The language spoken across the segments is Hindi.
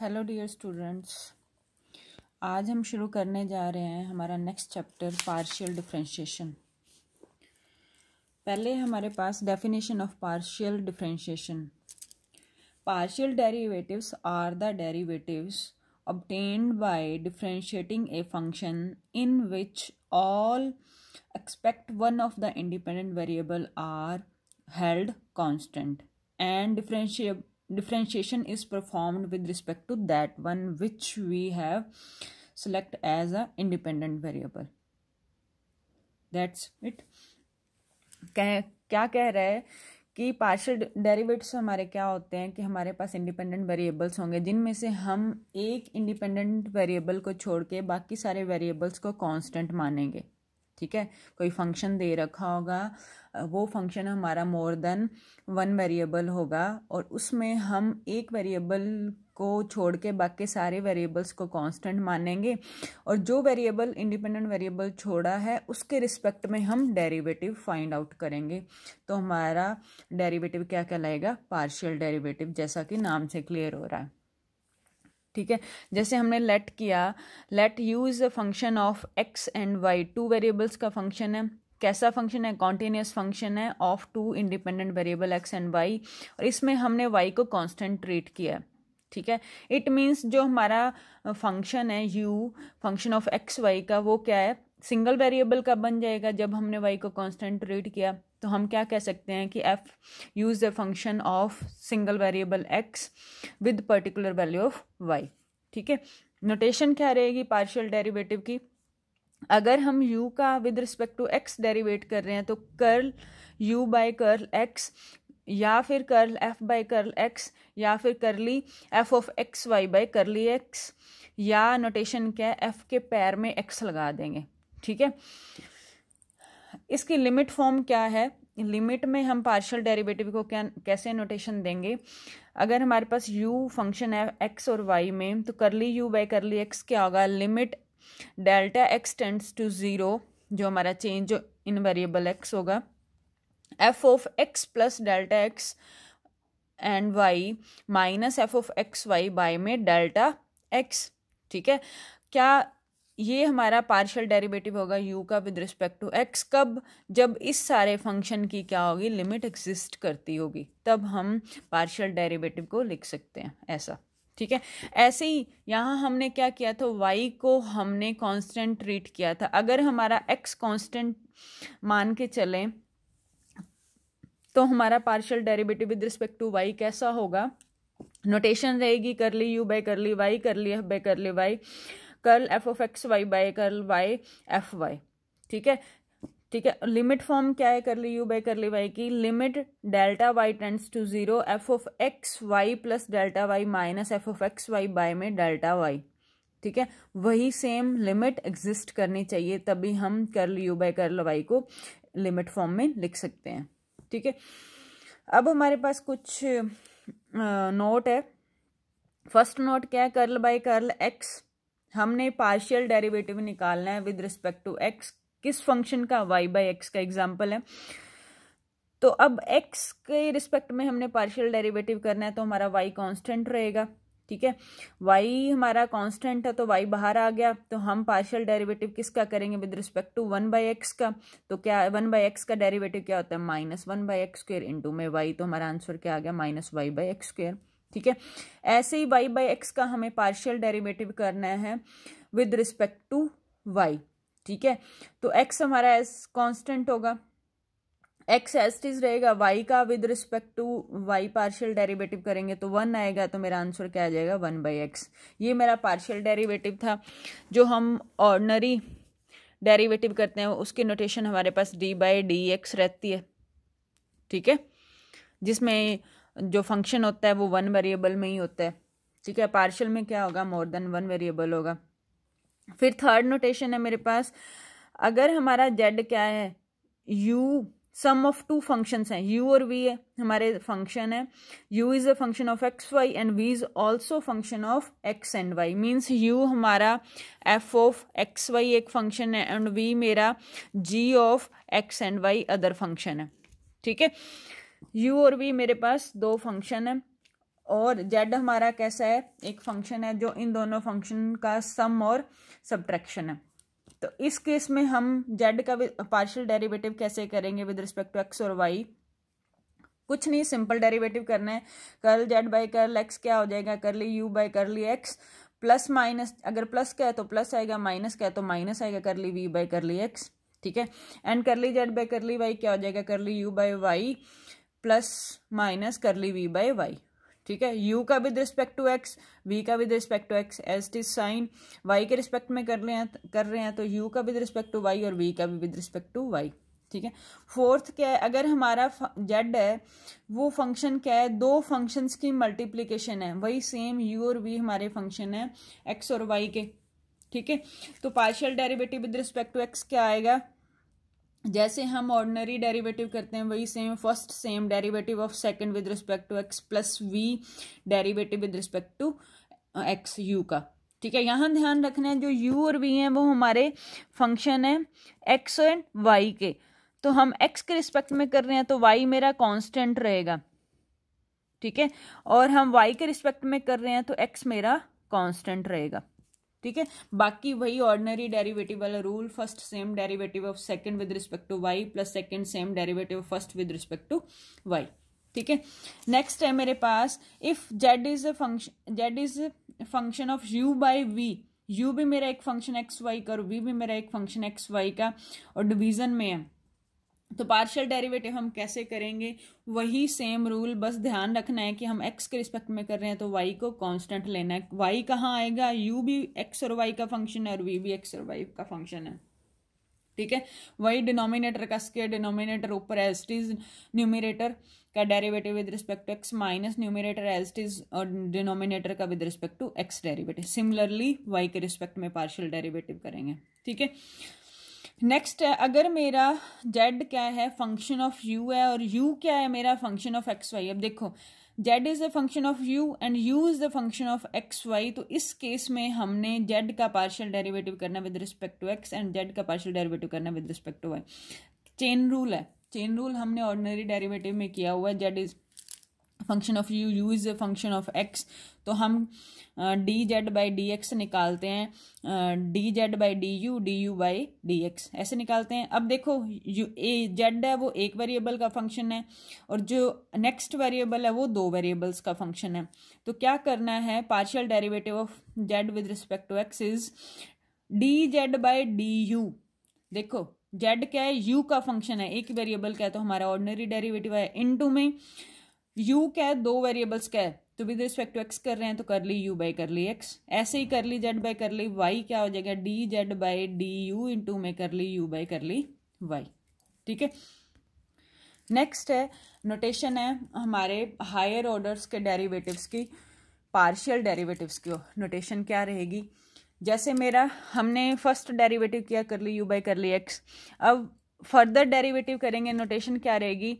हेलो डियर स्टूडेंट्स आज हम शुरू करने जा रहे हैं हमारा नेक्स्ट चैप्टर पार्शियल डिफरेंशिएशन पहले हमारे पास definition of partial differentiation partial derivatives are the derivatives obtained by differentiating a function in which all expect one of the independent variable are held constant and differentiation differentiation is performed with respect to that one which we have select as a independent variable that's it कह क्या कह रहा है कि पार्शियल डेरिवेटिव्स हमारे क्या होते हैं कि हमारे पास इंडिपेंडेंट वेरिएबल्स होंगे जिनमें से हम एक इंडिपेंडेंट वेरिएबल को छोड़ के बाकी सारे वेरिएबल्स को कांस्टेंट मानेंगे ठीक है कोई फंक्शन दे रखा होगा वो फंक्शन हमारा मोर देन वन वेरिएबल होगा और उसमें हम एक वेरिएबल को छोड़ के बाकी सारे वेरिएबल्स को कांस्टेंट मानेंगे और जो वेरिएबल इंडिपेंडेंट वेरिएबल छोड़ा है उसके रिस्पेक्ट में हम डेरिवेटिव फाइंड आउट करेंगे तो हमारा डेरिवेटिव क्या कहलाएगा पार्शियल डेरिवेटिव जैसा कि नाम से क्लियर हो रहा है ठीक है जैसे हमने लेट किया let use a function of X and Y two variables का फंक्शन है कैसा फंक्शन है कॉन्टीन्यूस फंक्शन है of two independent variable X and Y और इसमें हमने वाई को कांस्टेंट ट्रीट किया है ठीक है इट मीन्स जो हमारा फंक्शन है U function of X Y का वो क्या है सिंगल वेरिएबल का बन जाएगा जब हमने वाई को कांस्टेंट ट्रीट किया तो हम क्या कह सकते हैं कि F use the function of single variable X with particular value of Y ठीक है नोटेशन क्या रहेगी पार्शियल डेरिवेटिव की अगर हम u का with respect to x derivate कर रहे हैं तो curl u by curl x या फिर curl f by curl x या फिर curly f of X Y by curly x या नोटेशन क्या है f के पैर में x लगा देंगे ठीक है इसकी लिमिट फॉर्म क्या है लिमिट में हम पार्शियल डेरिवेटिव को क्या कैसे नोटेशन देंगे अगर हमारे पास u फंक्शन है x और y में तो करली यू बाई करली एक्स क्या होगा limit delta x tends to zero जो हमारा चेंज जो इन वेरिएबल एक्स होगा F of X plus delta X and Y minus F of X Y by में डेल्टा एक्स ठीक है क्या ये हमारा पार्शियल डेरिवेटिव होगा यू का विद रिस्पेक्ट टू एक्स कब जब इस सारे फंक्शन की क्या होगी लिमिट एग्जिस्ट करती होगी तब हम पार्शियल डेरिवेटिव को लिख सकते हैं ऐसा ठीक है ऐसे ही यहाँ हमने क्या किया था वाई को हमने कांस्टेंट ट्रीट किया था अगर हमारा एक्स कांस्टेंट मान के चलें तो हमारा partial derivative with respect to Y कैसा होगा नोटेशन रहेगी curly U by curly Y कर ली F by curly Y curl F of X Y by curl Y F Y ठीक है ठीक है लिमिट फॉर्म क्या है ली यू बाय ली वाई की limit delta Y tends to zero F of X Y plus delta Y minus F of X Y by में डेल्टा वाई ठीक है वही सेम लिमिट एग्जिस्ट करनी चाहिए तभी हम curl U by curl Y को लिमिट फॉर्म में लिख सकते हैं ठीक है अब हमारे पास कुछ नोट है फर्स्ट नोट क्या है कर्ल बाय कर्ल एक्स हमने पार्शियल डेरिवेटिव निकालना है विद रिस्पेक्ट टू एक्स किस फंक्शन का वाई बाई एक्स का एग्जाम्पल है तो अब एक्स के रिस्पेक्ट में हमने पार्शियल डेरिवेटिव करना है तो हमारा वाई कांस्टेंट रहेगा ठीक है वाई हमारा कांस्टेंट है तो वाई बाहर आ गया तो हम पार्शियल डेरिवेटिव किसका करेंगे with respect to one by x का तो क्या वन बाई एक्स का डेरिवेटिव क्या होता है minus one by x square into में वाई तो हमारा आंसर क्या आ गया minus Y by x square ठीक है ऐसे ही वाई बाई एक्स का हमें पार्शियल डेरिवेटिव करना है विद रिस्पेक्ट टू वाई ठीक है तो एक्स हमारा एस कॉन्स्टेंट होगा एक्स एस टीज रहेगा वाई का with respect to Y partial derivative करेंगे तो वन आएगा तो मेरा आंसर क्या आ जाएगा वन बाई एक्स ये मेरा पार्शियल डेरिवेटिव था जो हम ऑर्डनरी डेरिवेटिव करते हैं उसकी नोटेशन हमारे पास डी बाई डी एक्स रहती है ठीक है जिसमें जो फंक्शन होता है वो वन वेरिएबल में ही होता है ठीक है पार्शल में क्या होगा मोर देन वन वेरिएबल होगा फिर थर्ड नोटेशन है मेरे पास अगर हमारा जेड क्या है U sum of two functions हैं यू और वी है हमारे फंक्शन है U is a function of X Y and V is also function of X and Y means U हमारा एफ ऑफ एक्स वाई एक फंक्शन है एंड वी मेरा G of X and Y other function है ठीक है यू और वी मेरे पास दो फंक्शन है और जेड हमारा कैसा है एक फंक्शन है जो इन दोनों फंक्शन का सम और सब्ट्रैक्शन है तो इस केस में हम जेड का पार्शियल डेरिवेटिव कैसे करेंगे विद रिस्पेक्ट टू एक्स और वाई कुछ नहीं सिंपल डेरिवेटिव करना है curl Z by curl X क्या हो जाएगा कर ली यू बाई ली एक्स प्लस माइनस अगर प्लस का है तो प्लस आएगा माइनस का है तो माइनस आएगा कर ली वी बाई ली एक्स ठीक है and curly Z by Lee Y क्या हो जाएगा curly U by Y plus minus curly V by Y ठीक है यू का with respect to X V का with respect to X as it sign Y के रिस्पेक्ट में कर रहे हैं कर रहे हैं तो यू का विद रिस्पेक्ट टू वाई और वी का भी विद रिस्पेक्ट टू वाई ठीक है फोर्थ क्या है अगर हमारा जेड है वो फंक्शन क्या है दो फंक्शंस की मल्टीप्लीकेशन है वही सेम यू और वी हमारे फंक्शन है एक्स और वाई के ठीक है तो partial derivative with respect to X क्या आएगा जैसे हम ऑर्डनरी डेरिवेटिव करते हैं वही same first same derivative of second with respect to X plus V derivative with respect to X U का ठीक है यहाँ ध्यान रखना है जो यू और वी हैं वो हमारे फंक्शन है एक्स एंड वाई के तो हम एक्स के रिस्पेक्ट में कर रहे हैं तो वाई मेरा कॉन्स्टेंट रहेगा ठीक है और हम वाई के रिस्पेक्ट में कर रहे हैं तो एक्स मेरा कॉन्स्टेंट रहेगा ठीक है बाकी वही ऑर्डनरी डेरिवेटिव वाला rule first same derivative of second with respect to Y plus second same derivative of first with respect to Y ठीक है नेक्स्ट है मेरे पास if Z is a function Z is function of U by V U भी मेरा एक फंक्शन एक्स वाई का और वी भी मेरा एक फंक्शन एक्स वाई का और डिवीजन में है तो पार्शियल डेरिवेटिव हम कैसे करेंगे वही सेम रूल बस ध्यान रखना है कि हम एक्स के रिस्पेक्ट में कर रहे हैं तो वाई को कांस्टेंट लेना है वाई कहाँ आएगा यू भी एक्स और वाई का फंक्शन है और वी भी एक्स और वाई का फंक्शन है ठीक है वही डिनोमिनेटर कस के डिनोमिनेटर ऊपर एज इज न्यूमिनेटर का derivative with respect to X minus numerator as is और डिनोमिनेटर का with respect to X derivative similarly Y के रिस्पेक्ट में पार्शियल डेरिवेटिव करेंगे ठीक है नेक्स्ट है अगर मेरा जेड क्या है फंक्शन ऑफ यू है और यू क्या है मेरा फंक्शन ऑफ एक्स वाई अब देखो Z is the function of U and U is the function of X Y तो इस केस में हमने जेड का पार्शियल डेरिवेटिव करना with respect to X and Z का पार्शियल डेरिवेटिव करना with respect to Y chain rule है चेन रूल हमने ऑर्डनरी डेरिवेटिव में किया हुआ है Z is function of U use function of X तो हम D Z by D x निकालते हैं D Z by D U D U by D X ऐसे निकालते हैं अब देखो यू ए जेड है वो एक वेरिएबल का फंक्शन है और जो नेक्स्ट वेरिएबल है वो दो वेरिएबल्स का फंक्शन है तो क्या करना है partial derivative of Z with respect to X is D Z by D U देखो जेड क्या है यू का फंक्शन है एक वेरिएबल क्या है तो हमारा ऑर्डिनरी डेरिवेटिव है इन टू में u क्या है दो वेरिएबल्स क्या है तो विद रिस्पेक्ट टू एक्स कर रहे हैं तो कर curly U by curly x ऐसे ही कर curly Z by curly Y क्या हो जाएगा D Z by D U into में curly U by curly Y ठीक है नेक्स्ट है नोटेशन है हमारे हायर ऑर्डर्स के डेरिवेटिव्स की पार्शियल डेरिवेटिव्स की नोटेशन क्या रहेगी जैसे मेरा हमने फर्स्ट डेरिवेटिव किया कर curly U by curly X अब फर्दर डेरिवेटिव करेंगे नोटेशन क्या रहेगी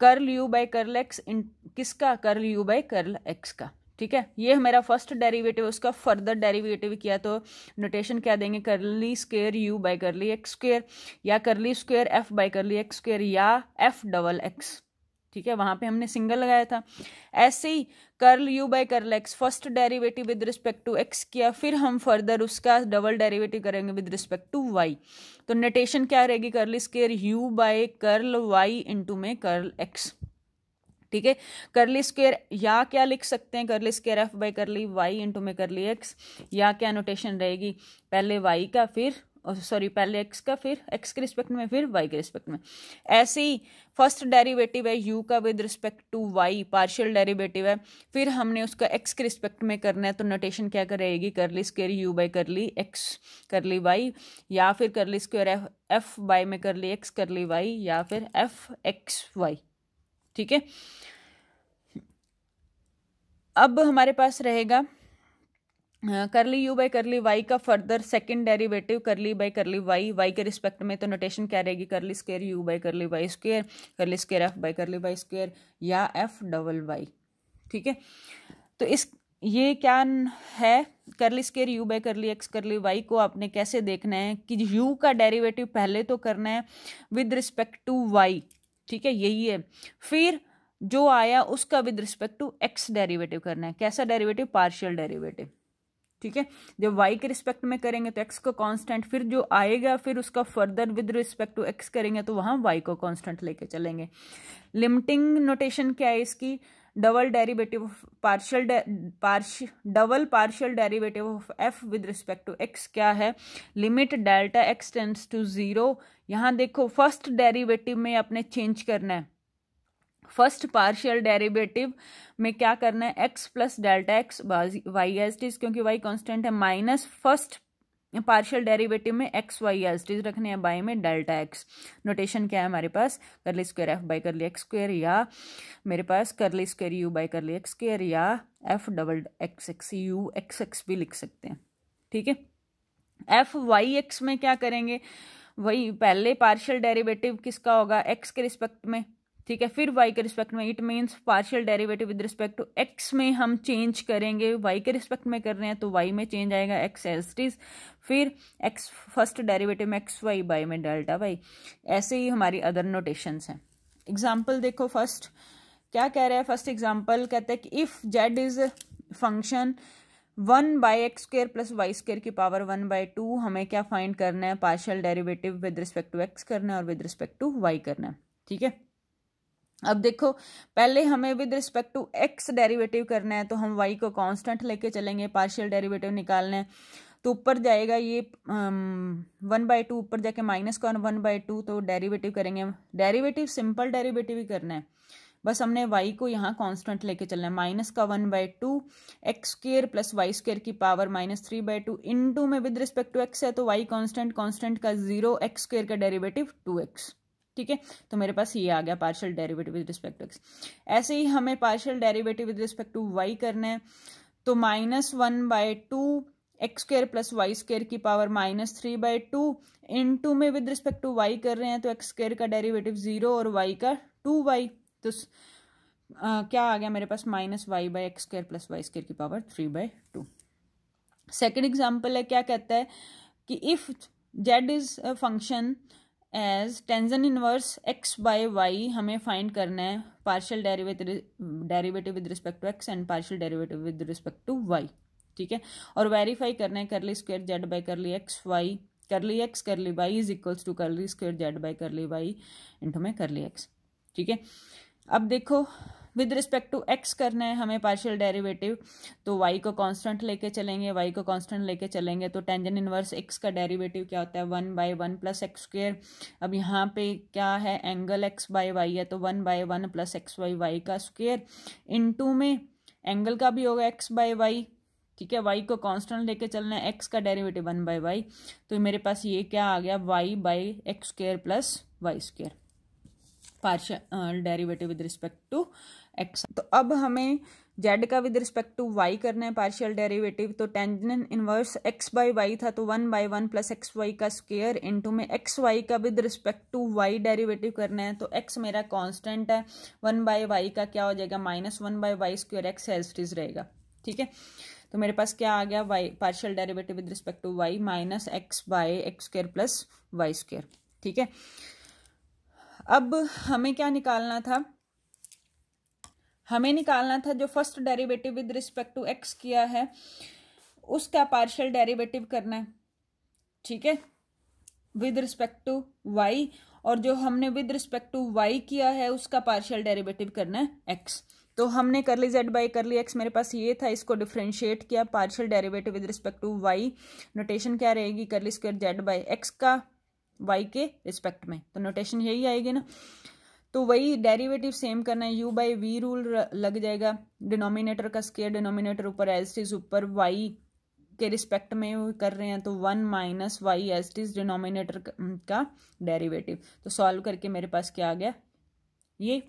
curl U by curl X इन किसका curl U by curl X का ठीक है ये हमारा फर्स्ट डेरिवेटिव उसका फर्दर डेरिवेटिव किया तो नोटेशन क्या देंगे curly square U by curly X square या curly square F by curly X square या एफ डबल एक्स ठीक है वहां पे हमने सिंगल लगाया था ऐसे ही curl U by curl X first derivative with respect to x किया फिर हम फर्दर उसका डबल डेरिवेटिव करेंगे विद रिस्पेक्ट टू वाई तो नोटेशन क्या रहेगी curl square U by curl Y into में कर्ल एक्स ठीक है करली स्केयर या क्या लिख सकते हैं curly square F by curly Y into में करली एक्स या क्या नोटेशन रहेगी पहले वाई का फिर सॉरी पहले एक्स का फिर एक्स के रिस्पेक्ट में फिर वाई के रिस्पेक्ट में ऐसे ही फर्स्ट डेरिवेटिव है यू का with respect to Y partial derivative है फिर हमने उसका एक्स के रिस्पेक्ट में करना है तो नोटेशन क्या करेगी curly square U by ली एक्स कर ली वाई या फिर curly square F F Y में curly X curly Y या फिर एफ एक्स वाई ठीक है अब हमारे पास रहेगा curly U by curly Y का further second derivative curly by curly Y Y के रिस्पेक्ट में तो नोटेशन क्या रहेगी curly square U by curly Y square curly square F by curly Y square या एफ डबल वाई ठीक है तो इस ये क्या है curly square U by curly X curly Y को आपने कैसे देखना है कि यू का डेरिवेटिव पहले तो करना है विद रिस्पेक्ट टू वाई ठीक है यही है फिर जो आया उसका with respect to X derivative करना है कैसा डेरिवेटिव पार्शियल डेरिवेटिव ठीक है जब वाई के रिस्पेक्ट में करेंगे तो एक्स को कांस्टेंट फिर जो आएगा फिर उसका further with respect to X करेंगे तो वहाँ वाई को कांस्टेंट लेके चलेंगे लिमिटिंग नोटेशन क्या है इसकी double derivative of partial double partial derivative of F with respect to X क्या है limit delta X tends to zero यहाँ देखो फर्स्ट डेरिवेटिव में आपने चेंज करना है फर्स्ट पार्शियल डेरिवेटिव में क्या करना है X plus delta X Y S it's क्योंकि वाई कांस्टेंट है माइनस फर्स्ट पार्शियल डेरिवेटिव में एक्स वाई एस टीज रखने हैं बाई में डेल्टा एक्स नोटेशन क्या है हमारे पास curly square F by curly X square या मेरे पास curly square U by curly X square या F double X X U X X भी लिख सकते हैं ठीक है एफ वाई एक्स में क्या करेंगे वही पहले पार्शियल डेरिवेटिव किसका होगा एक्स के रिस्पेक्ट में ठीक है फिर वाई के रिस्पेक्ट में it means partial derivative with respect to X में हम चेंज करेंगे वाई के रिस्पेक्ट में कर रहे हैं तो वाई में चेंज आएगा एक्स एस टीज फिर एक्स फर्स्ट डेरिवेटिव में एक्स वाई बाई में डेल्टा वाई ऐसे ही हमारी अदर नोटेशन हैं एग्जाम्पल देखो फर्स्ट क्या कह रहे हैं फर्स्ट एग्जाम्पल कहते हैं कि if Z is function one by x square plus Y square की पावर वन बाई टू हमें क्या फाइंड करना है partial derivative with respect to X करना है और विद रिस्पेक्ट टू वाई करना है ठीक है अब देखो पहले हमें with respect to X derivative करना है तो हम वाई को कांस्टेंट लेके चलेंगे पार्शियल डेरिवेटिव निकालना है तो ऊपर जाएगा ये वन बाय टू ऊपर जाके माइनस का वन बाय टू तो डेरिवेटिव करेंगे हम डेरिवेटिव सिंपल डेरिवेटिव ही करना है बस हमने वाई को यहाँ कांस्टेंट लेके चलना है माइनस का one by two X square plus Y square की power minus three by two into में विद रिस्पेक्ट टू एक्स है तो वाई कांस्टेंट कांस्टेंट का जीरो एक्स स्क्र का डेरिवेटिव टू एक्स ठीक है तो मेरे पास ये आ गया partial derivative with respect to X ऐसे ही हमें partial derivative with respect to Y करना है तो minus one by two X square plus Y square की power minus three by two into में विद रिस्पेक्ट टू वाई कर रहे हैं तो एक्स स्क्र का डेरिवेटिव जीरो और वाई का टू वाई तो आ, क्या आ गया मेरे पास minus Y by x square plus Y square की power three by two second example है क्या कहता है कि if Z is function as tangent inverse X by Y हमें फाइंड करना है partial derivative with respect to X and partial derivative with respect to Y ठीक है और वेरीफाई करना है curly square Z by curly X Y curly X curly Y is equals to curly square Z by curly Y into में करली एक्स ठीक है अब देखो विद रिस्पेक्ट टू एक्स करना है हमें पार्शियल डेरिवेटिव तो वाई को कांस्टेंट लेके चलेंगे वाई को कांस्टेंट लेके चलेंगे तो टेंजन इनवर्स एक्स का डेरिवेटिव क्या होता है one by one plus X square अब यहाँ पे क्या है एंगल एक्स बाय वाई है तो one by one plus X Y Y का स्क्वेयर इन में एंगल का भी होगा एक्स बाय वाई ठीक है वाई को कांस्टेंट लेके चलना है एक्स का डेरिवेटिव वन बाय वाई तो मेरे पास ये क्या आ गया Y by x square plus Y square partial derivative with respect to X तो अब हमें जेड का विद रिस्पेक्ट टू वाई करना है पार्शियल डेरिवेटिव तो tangent inverse X by Y था तो one by one plus X Y का स्क्वेयर इनटू में एक्स वाई का with respect to Y derivative करना है तो एक्स मेरा कांस्टेंट है वन बाई वाई का क्या हो जाएगा minus one by y square x एजफ्रीज रहेगा ठीक है तो मेरे पास क्या आ गया y partial derivative with respect to y minus x by x square plus Y square ठीक है अब हमें क्या निकालना था हमें निकालना था जो first derivative with respect to x किया है उसका पार्शियल डेरिवेटिव करना है ठीक है विद रिस्पेक्ट टू वाई और जो हमने विद रिस्पेक्ट टू वाई किया है उसका पार्शियल डेरिवेटिव करना है एक्स तो हमने कर curly Z by curly x मेरे पास ये था इसको डिफ्रेंशिएट किया partial derivative with respect to y notation क्या रहेगी curly square Z by x का वाई के रिस्पेक्ट में तो नोटेशन यही आएगी ना तो वही डेरिवेटिव सेम करना है यू बाई वी रूल लग जाएगा डिनोमिनेटर का स्केयर डिनोमिनेटर ऊपर एस टीज ऊपर वाई के रिस्पेक्ट में कर रहे हैं तो वन माइनस वाई एस टीज डिनोमिनेटर का डेरिवेटिव तो सॉल्व करके मेरे पास क्या आ गया ये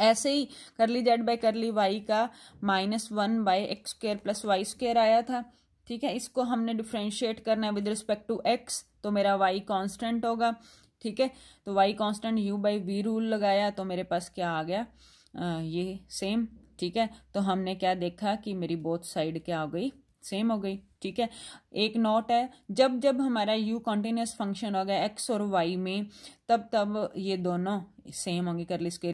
ऐसे ही curly z by Lee y का minus one by x square plus Y square आया था ठीक है इसको हमने डिफ्रेंशिएट करना है विद रिस्पेक्ट टू एक्स तो मेरा वाई कांस्टेंट होगा ठीक है तो Y constant u by v rule लगाया तो मेरे पास क्या आ गया आ, ये सेम ठीक है तो हमने क्या देखा कि मेरी बोथ साइड क्या हो गई सेम हो गई ठीक है एक नोट है जब जब हमारा यू कॉन्टीन्यूस फंक्शन हो गया एक्स और वाई में तब तब ये दोनों सेम होंगे करली स्केल